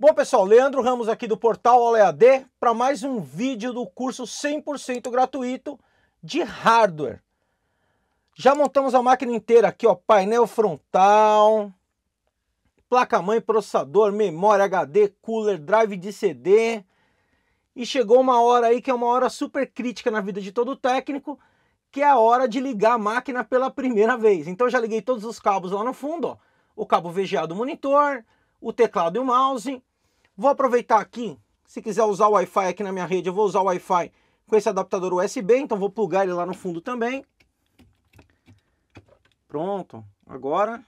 Bom pessoal, Leandro Ramos aqui do portal OLEAD para mais um vídeo do curso 100% gratuito de hardware. Já montamos a máquina inteira aqui, ó, painel frontal, placa-mãe, processador, memória HD, cooler, drive de CD. E chegou uma hora aí que é uma hora super crítica na vida de todo técnico, que é a hora de ligar a máquina pela primeira vez. Então já liguei todos os cabos lá no fundo, ó, o cabo VGA do monitor, o teclado e o mouse, Vou aproveitar aqui, se quiser usar o Wi-Fi aqui na minha rede, eu vou usar o Wi-Fi com esse adaptador USB, então vou plugar ele lá no fundo também. Pronto, agora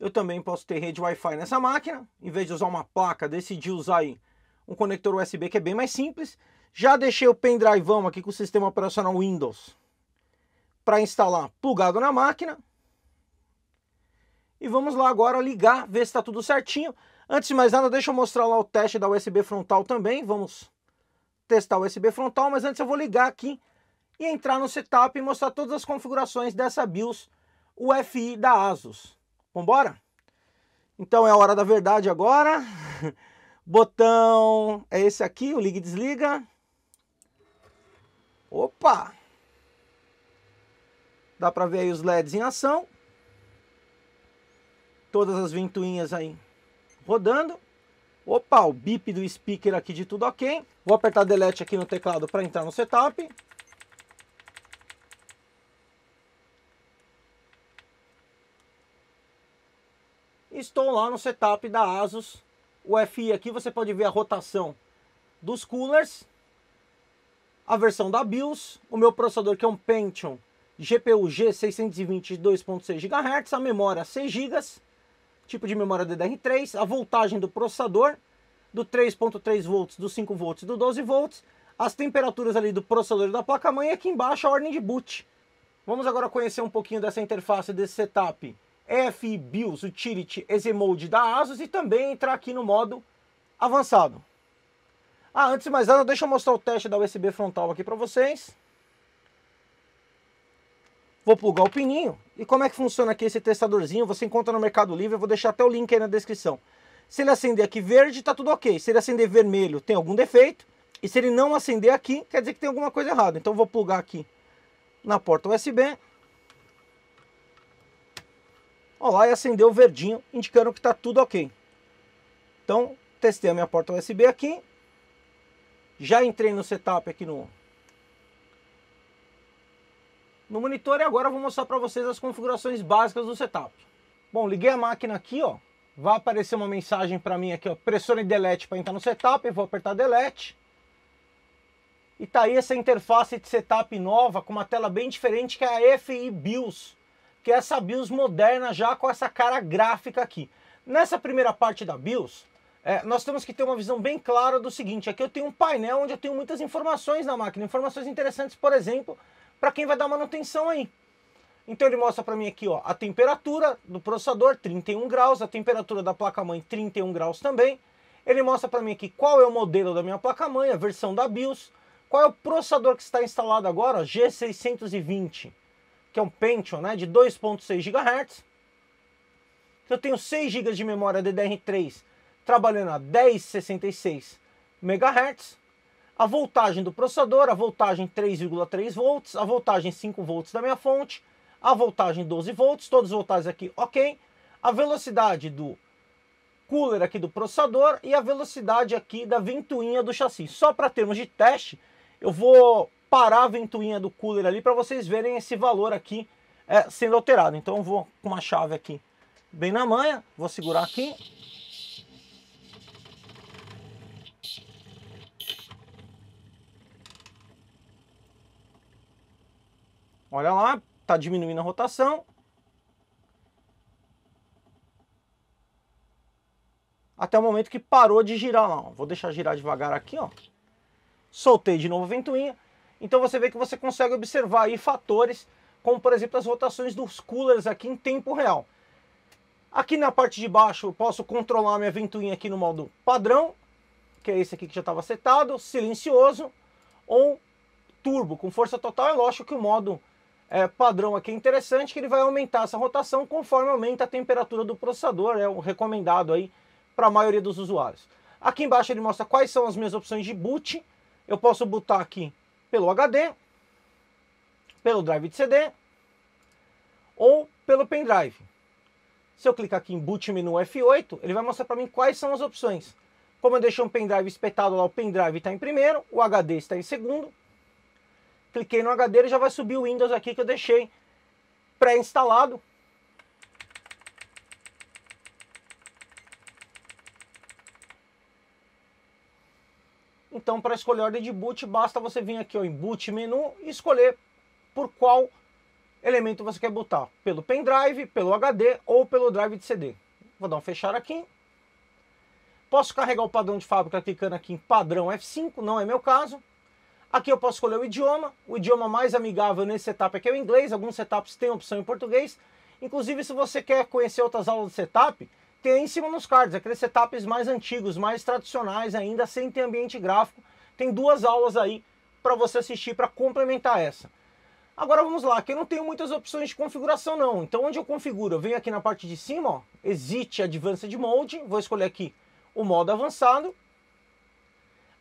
eu também posso ter rede Wi-Fi nessa máquina. Em vez de usar uma placa, decidi usar aí um conector USB que é bem mais simples. Já deixei o vamos aqui com o sistema operacional Windows para instalar plugado na máquina. E vamos lá agora ligar, ver se está tudo certinho. Antes de mais nada, deixa eu mostrar lá o teste da USB frontal também. Vamos testar o USB frontal, mas antes eu vou ligar aqui e entrar no setup e mostrar todas as configurações dessa BIOS UFI da ASUS. Vambora? Então é a hora da verdade agora. Botão é esse aqui, o liga e desliga. Opa! Dá para ver aí os LEDs em ação. Todas as ventoinhas aí rodando. Opa, o bip do speaker aqui de tudo ok. Vou apertar delete aqui no teclado para entrar no setup. Estou lá no setup da ASUS. O FI aqui você pode ver a rotação dos coolers. A versão da BIOS. O meu processador que é um Pentium GPU G620 2.6 GHz. A memória 6 GB tipo de memória DDR3, a voltagem do processador, do 3.3 volts, do 5 volts e do 12 volts, as temperaturas ali do processador e da placa-mãe e aqui embaixo a ordem de boot. Vamos agora conhecer um pouquinho dessa interface, desse setup BIOS Utility Mode da ASUS e também entrar aqui no modo avançado. Ah, antes de mais nada, deixa eu mostrar o teste da USB frontal aqui para vocês. Vou plugar o pininho e como é que funciona aqui esse testadorzinho? Você encontra no Mercado Livre, eu vou deixar até o link aí na descrição. Se ele acender aqui verde, tá tudo ok. Se ele acender vermelho, tem algum defeito. E se ele não acender aqui, quer dizer que tem alguma coisa errada. Então vou plugar aqui na porta USB. Olha lá, e acendeu o verdinho, indicando que tá tudo ok. Então, testei a minha porta USB aqui. Já entrei no setup aqui no, no monitor e agora eu vou mostrar para vocês as configurações básicas do setup. Bom, liguei a máquina aqui, ó. Vai aparecer uma mensagem para mim aqui, ó. Pressione delete para entrar no setup, eu vou apertar delete. E tá aí essa interface de setup nova com uma tela bem diferente que é a FI BIOS, que é essa BIOS moderna já com essa cara gráfica aqui. Nessa primeira parte da BIOS, é, nós temos que ter uma visão bem clara do seguinte: aqui eu tenho um painel onde eu tenho muitas informações na máquina, informações interessantes, por exemplo, para quem vai dar manutenção aí. Então ele mostra para mim aqui ó, a temperatura do processador, 31 graus, a temperatura da placa-mãe, 31 graus também. Ele mostra para mim aqui qual é o modelo da minha placa-mãe, a versão da BIOS, qual é o processador que está instalado agora, ó, G620, que é um Pentium né, de 2.6 GHz. Eu tenho 6 GB de memória DDR3 trabalhando a 1066 MHz a voltagem do processador, a voltagem 3,3 volts, a voltagem 5 volts da minha fonte, a voltagem 12 volts, todos os voltagens aqui ok, a velocidade do cooler aqui do processador e a velocidade aqui da ventoinha do chassi. Só para termos de teste, eu vou parar a ventoinha do cooler ali para vocês verem esse valor aqui é, sendo alterado. Então eu vou com uma chave aqui bem na manha, vou segurar aqui Olha lá, está diminuindo a rotação. Até o momento que parou de girar lá. Vou deixar girar devagar aqui, ó. Soltei de novo a ventoinha. Então você vê que você consegue observar aí fatores, como por exemplo as rotações dos coolers aqui em tempo real. Aqui na parte de baixo eu posso controlar minha ventoinha aqui no modo padrão, que é esse aqui que já estava setado, silencioso, ou turbo, com força total. É lógico que o modo é, padrão aqui é interessante que ele vai aumentar essa rotação conforme aumenta a temperatura do processador, é o recomendado aí para a maioria dos usuários. Aqui embaixo ele mostra quais são as minhas opções de boot. Eu posso botar aqui pelo HD, pelo drive de CD ou pelo pendrive. Se eu clicar aqui em boot menu F8, ele vai mostrar para mim quais são as opções. Como eu deixei um pendrive espetado lá, o pendrive está em primeiro, o HD está em segundo cliquei no HD e já vai subir o Windows aqui que eu deixei pré-instalado. Então, para escolher a ordem de boot, basta você vir aqui ó, em Boot Menu e escolher por qual elemento você quer botar. Pelo pendrive, pelo HD ou pelo drive de CD. Vou dar um fechar aqui. Posso carregar o padrão de fábrica clicando aqui em padrão F5, não é meu caso. Aqui eu posso escolher o idioma, o idioma mais amigável nesse setup aqui é o inglês, alguns setups têm opção em português. Inclusive, se você quer conhecer outras aulas de setup, tem aí em cima nos cards, aqueles setups mais antigos, mais tradicionais ainda, sem ter ambiente gráfico. Tem duas aulas aí para você assistir para complementar essa. Agora vamos lá, Aqui eu não tenho muitas opções de configuração não. Então onde eu configuro? Eu venho aqui na parte de cima, ó, Exit Advanced Mode, vou escolher aqui o modo avançado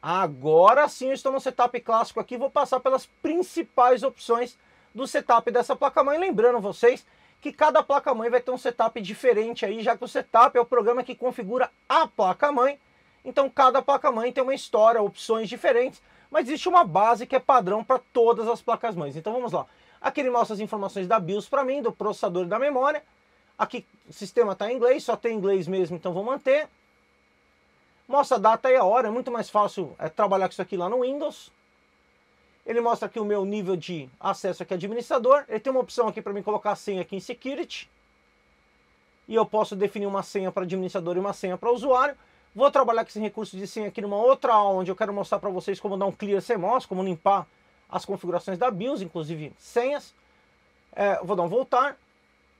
Agora sim eu estou no setup clássico aqui, vou passar pelas principais opções do setup dessa placa-mãe. Lembrando vocês que cada placa-mãe vai ter um setup diferente aí, já que o setup é o programa que configura a placa-mãe. Então cada placa-mãe tem uma história, opções diferentes, mas existe uma base que é padrão para todas as placas-mães. Então vamos lá. Aqui ele mostra as informações da BIOS para mim, do processador e da memória. Aqui o sistema está em inglês, só tem inglês mesmo, então vou manter. Mostra a data e a hora, é muito mais fácil é, trabalhar com isso aqui lá no Windows. Ele mostra aqui o meu nível de acesso aqui administrador. Ele tem uma opção aqui para mim colocar a senha aqui em Security. E eu posso definir uma senha para administrador e uma senha para usuário. Vou trabalhar com esse recurso de senha aqui numa outra aula, onde eu quero mostrar para vocês como dar um clear CMOS, como limpar as configurações da BIOS, inclusive senhas. É, vou dar um voltar.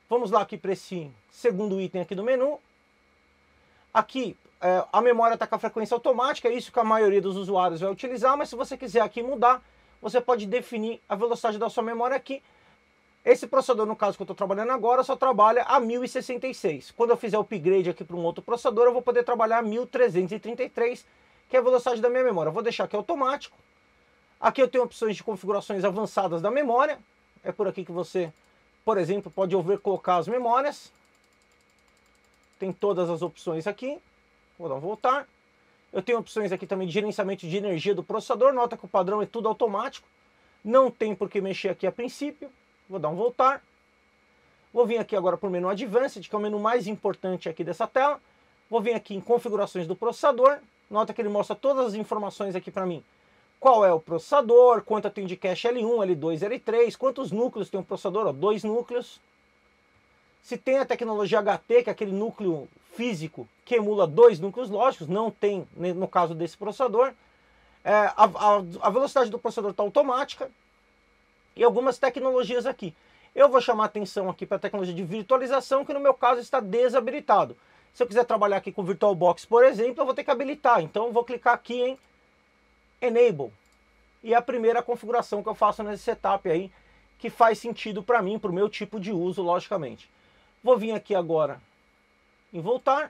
Vamos lá aqui para esse segundo item aqui do menu. Aqui é, a memória está com a frequência automática, é isso que a maioria dos usuários vai utilizar, mas se você quiser aqui mudar, você pode definir a velocidade da sua memória aqui. Esse processador, no caso que eu estou trabalhando agora, só trabalha a 1066. Quando eu fizer o upgrade aqui para um outro processador, eu vou poder trabalhar a 1333, que é a velocidade da minha memória. Eu vou deixar aqui automático. Aqui eu tenho opções de configurações avançadas da memória. É por aqui que você, por exemplo, pode colocar as memórias. Tem todas as opções aqui. Vou dar um voltar. Eu tenho opções aqui também de gerenciamento de energia do processador. Nota que o padrão é tudo automático. Não tem por que mexer aqui a princípio. Vou dar um voltar. Vou vir aqui agora para o menu Advanced, que é o menu mais importante aqui dessa tela. Vou vir aqui em configurações do processador. Nota que ele mostra todas as informações aqui para mim. Qual é o processador, quanto eu tenho de cache L1, L2, L3, quantos núcleos tem o um processador, ó, dois núcleos. Se tem a tecnologia HT, que é aquele núcleo físico que emula dois núcleos lógicos, não tem né, no caso desse processador. É, a, a, a velocidade do processador está automática e algumas tecnologias aqui. Eu vou chamar atenção aqui para a tecnologia de virtualização, que no meu caso está desabilitado. Se eu quiser trabalhar aqui com VirtualBox, por exemplo, eu vou ter que habilitar. Então eu vou clicar aqui em Enable. E é a primeira configuração que eu faço nesse setup aí, que faz sentido para mim, para o meu tipo de uso, logicamente. Vou vir aqui agora em voltar.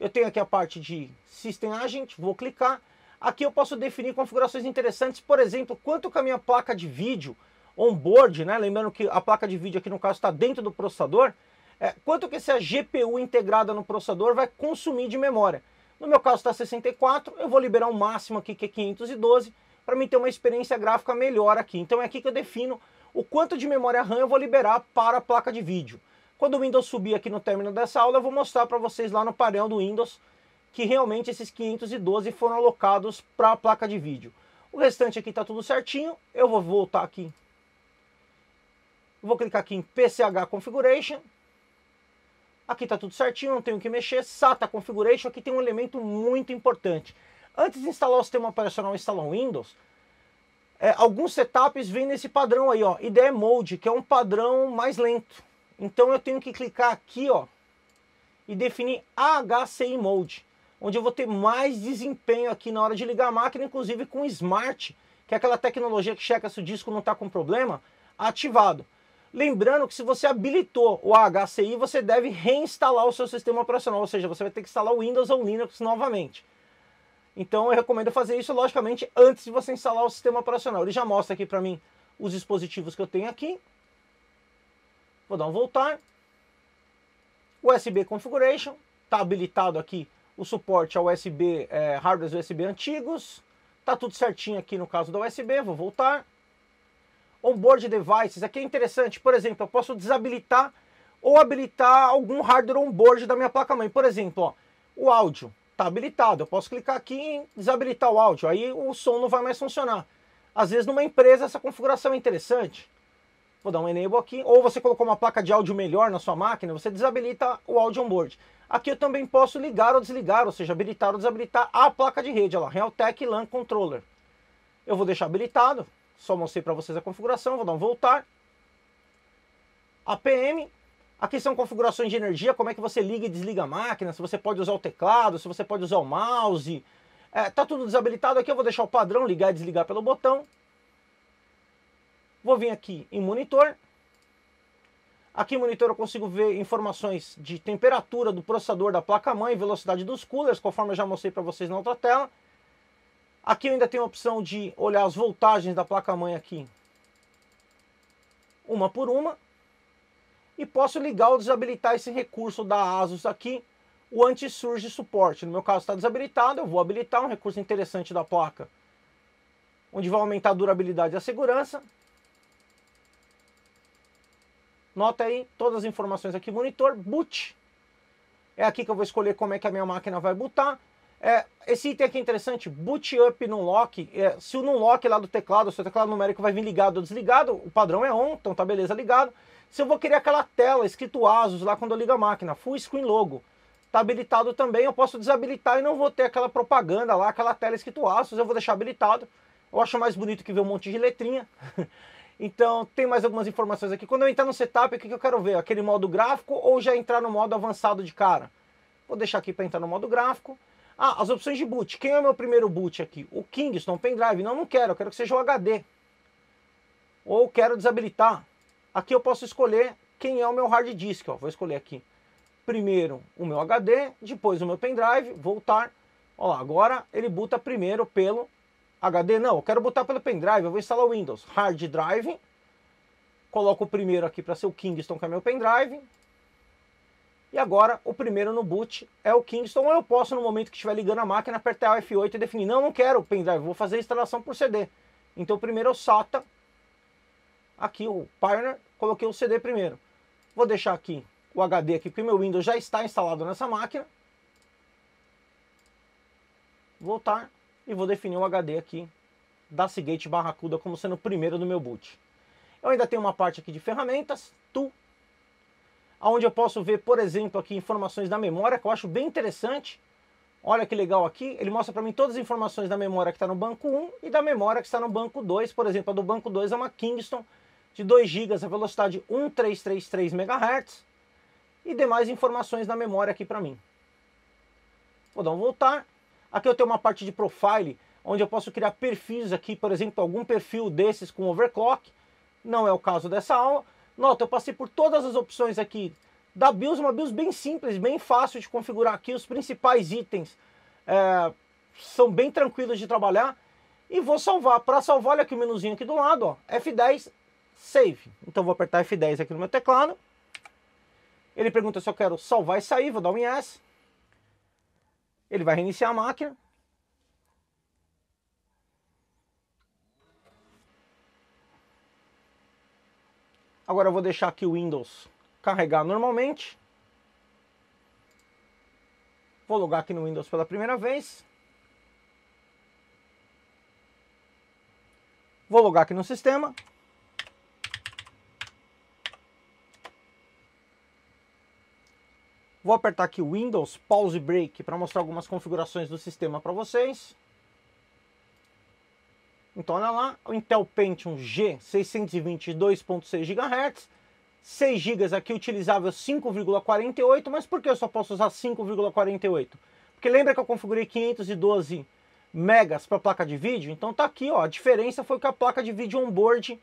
Eu tenho aqui a parte de System Agent, vou clicar. Aqui eu posso definir configurações interessantes, por exemplo, quanto que a minha placa de vídeo onboard, né? lembrando que a placa de vídeo aqui no caso está dentro do processador, é, quanto que essa GPU integrada no processador vai consumir de memória. No meu caso está 64, eu vou liberar o um máximo aqui que é 512, para mim ter uma experiência gráfica melhor aqui. Então é aqui que eu defino o quanto de memória RAM eu vou liberar para a placa de vídeo. Quando o Windows subir aqui no término dessa aula, eu vou mostrar para vocês lá no painel do Windows que realmente esses 512 foram alocados para a placa de vídeo. O restante aqui está tudo certinho. Eu vou voltar aqui. Vou clicar aqui em PCH Configuration. Aqui está tudo certinho, não tenho que mexer. SATA Configuration, aqui tem um elemento muito importante. Antes de instalar o sistema operacional instalar o Windows, é, alguns setups vêm nesse padrão aí, ó, IDE Mode, que é um padrão mais lento. Então eu tenho que clicar aqui, ó, e definir HCI Mode, onde eu vou ter mais desempenho aqui na hora de ligar a máquina, inclusive com Smart, que é aquela tecnologia que checa se o disco não está com problema, ativado. Lembrando que se você habilitou o HCI, você deve reinstalar o seu sistema operacional, ou seja, você vai ter que instalar o Windows ou o Linux novamente. Então eu recomendo fazer isso, logicamente, antes de você instalar o sistema operacional. Ele já mostra aqui para mim os dispositivos que eu tenho aqui. Vou dar um voltar. USB Configuration, está habilitado aqui o suporte a USB, é, hardware USB antigos. Tá tudo certinho aqui no caso da USB, vou voltar. Onboard devices, aqui é interessante, por exemplo, eu posso desabilitar ou habilitar algum hardware onboard da minha placa-mãe. Por exemplo, ó, o áudio está habilitado, eu posso clicar aqui em desabilitar o áudio, aí o som não vai mais funcionar. Às vezes numa empresa essa configuração é interessante. Vou dar um enable aqui. Ou você colocou uma placa de áudio melhor na sua máquina, você desabilita o áudio onboard. Aqui eu também posso ligar ou desligar, ou seja, habilitar ou desabilitar a placa de rede, olha lá, Realtek LAN Controller. Eu vou deixar habilitado, só mostrei para vocês a configuração, vou dar um voltar. APM, aqui são configurações de energia, como é que você liga e desliga a máquina, se você pode usar o teclado, se você pode usar o mouse. É, tá tudo desabilitado aqui, eu vou deixar o padrão ligar e desligar pelo botão. Vou vir aqui em monitor. Aqui em monitor eu consigo ver informações de temperatura do processador da placa-mãe, velocidade dos coolers, conforme eu já mostrei para vocês na outra tela. Aqui eu ainda tenho a opção de olhar as voltagens da placa-mãe aqui, uma por uma. E posso ligar ou desabilitar esse recurso da ASUS aqui, o anti-surge suporte. No meu caso está desabilitado, eu vou habilitar um recurso interessante da placa, onde vai aumentar a durabilidade e a segurança. Nota aí todas as informações aqui, monitor, boot. É aqui que eu vou escolher como é que a minha máquina vai bootar. É, esse item aqui é interessante, boot up no lock. É, se o no lock lá do teclado, o seu teclado numérico vai vir ligado ou desligado, o padrão é on, então tá beleza ligado. Se eu vou querer aquela tela escrito ASUS lá quando eu ligo a máquina, full screen logo, tá habilitado também, eu posso desabilitar e não vou ter aquela propaganda lá, aquela tela escrito ASUS, eu vou deixar habilitado. Eu acho mais bonito que ver um monte de letrinha. Então tem mais algumas informações aqui. Quando eu entrar no setup, o que eu quero ver? Aquele modo gráfico ou já entrar no modo avançado de cara? Vou deixar aqui para entrar no modo gráfico. Ah, as opções de boot. Quem é o meu primeiro boot aqui? O Kingston Pendrive. Não, não quero. Eu quero que seja o HD. Ou quero desabilitar. Aqui eu posso escolher quem é o meu hard disk. Ó. Vou escolher aqui primeiro o meu HD, depois o meu pendrive, voltar. Ó, agora ele boota primeiro pelo HD não, eu quero botar pelo pendrive, eu vou instalar o Windows. Hard drive. Coloco o primeiro aqui para ser o Kingston, que é meu pendrive. E agora o primeiro no boot é o Kingston. Ou eu posso, no momento que estiver ligando a máquina, apertar o F8 e definir: não, não quero o pendrive, vou fazer a instalação por CD. Então primeiro eu SATA. Aqui o Pioneer, coloquei o CD primeiro. Vou deixar aqui o HD aqui, porque meu Windows já está instalado nessa máquina. Voltar e vou definir o HD aqui da Seagate Barracuda como sendo o primeiro do meu boot. Eu ainda tenho uma parte aqui de ferramentas, tu, onde eu posso ver, por exemplo, aqui informações da memória, que eu acho bem interessante. Olha que legal aqui, ele mostra para mim todas as informações da memória que está no banco 1 e da memória que está no banco 2. Por exemplo, a do banco 2 é uma Kingston de 2 GB, a velocidade 1333 MHz e demais informações da memória aqui para mim. Vou dar um voltar Aqui eu tenho uma parte de profile, onde eu posso criar perfis aqui, por exemplo, algum perfil desses com overclock. Não é o caso dessa aula. Nota, eu passei por todas as opções aqui da BIOS, uma BIOS bem simples, bem fácil de configurar aqui. Os principais itens é, são bem tranquilos de trabalhar. E vou salvar. Para salvar, olha aqui o menuzinho aqui do lado, ó, F10, Save. Então vou apertar F10 aqui no meu teclado. Ele pergunta se eu quero salvar e sair, vou dar um yes. Ele vai reiniciar a máquina. Agora eu vou deixar aqui o Windows carregar normalmente. Vou logar aqui no Windows pela primeira vez. Vou logar aqui no sistema. Vou apertar aqui Windows Pause Break para mostrar algumas configurações do sistema para vocês. Então olha lá, o Intel Pentium G 622.6 GHz, 6 GB aqui utilizável 5,48, mas por que eu só posso usar 5,48? Porque lembra que eu configurei 512 megas para a placa de vídeo? Então tá aqui, ó, a diferença foi que a placa de vídeo onboard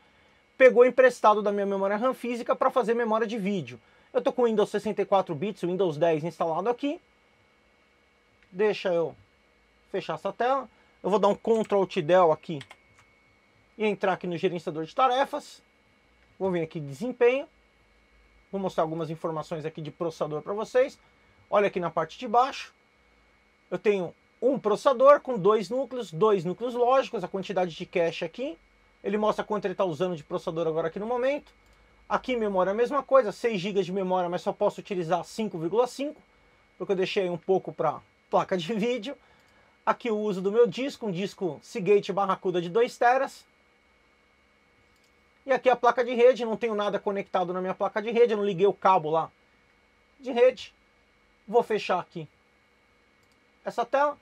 pegou emprestado da minha memória RAM física para fazer memória de vídeo. Eu tô com o Windows 64 bits, o Windows 10 instalado aqui. Deixa eu fechar essa tela. Eu vou dar um Ctrl del aqui e entrar aqui no gerenciador de tarefas. Vou vir aqui desempenho. Vou mostrar algumas informações aqui de processador para vocês. Olha aqui na parte de baixo. Eu tenho um processador com dois núcleos, dois núcleos lógicos, a quantidade de cache aqui. Ele mostra quanto ele está usando de processador agora aqui no momento. Aqui memória é a mesma coisa, 6 GB de memória, mas só posso utilizar 5,5, porque eu deixei um pouco para placa de vídeo. Aqui o uso do meu disco, um disco Seagate Barracuda de 2 teras. E aqui a placa de rede, não tenho nada conectado na minha placa de rede, eu não liguei o cabo lá de rede. Vou fechar aqui essa tela.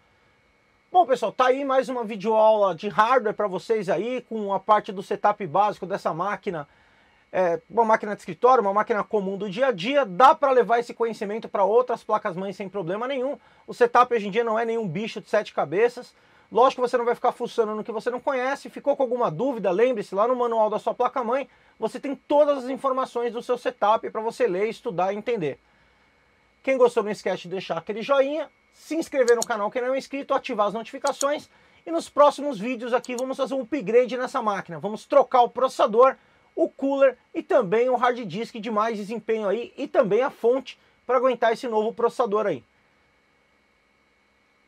Bom, pessoal, tá aí mais uma videoaula de hardware para vocês aí, com a parte do setup básico dessa máquina, é, uma máquina de escritório, uma máquina comum do dia a dia, dá para levar esse conhecimento para outras placas mães sem problema nenhum. O setup hoje em dia não é nenhum bicho de sete cabeças. Lógico que você não vai ficar fuçando no que você não conhece. Ficou com alguma dúvida? Lembre-se, lá no manual da sua placa mãe, você tem todas as informações do seu setup para você ler, estudar e entender. Quem gostou, não esquece de deixar aquele joinha, se inscrever no canal quem não é inscrito, ativar as notificações. E nos próximos vídeos aqui vamos fazer um upgrade nessa máquina. Vamos trocar o processador o cooler e também um hard disk de mais desempenho aí e também a fonte para aguentar esse novo processador aí.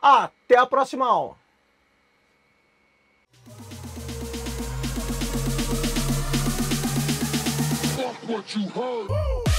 Até a próxima aula! what you heard.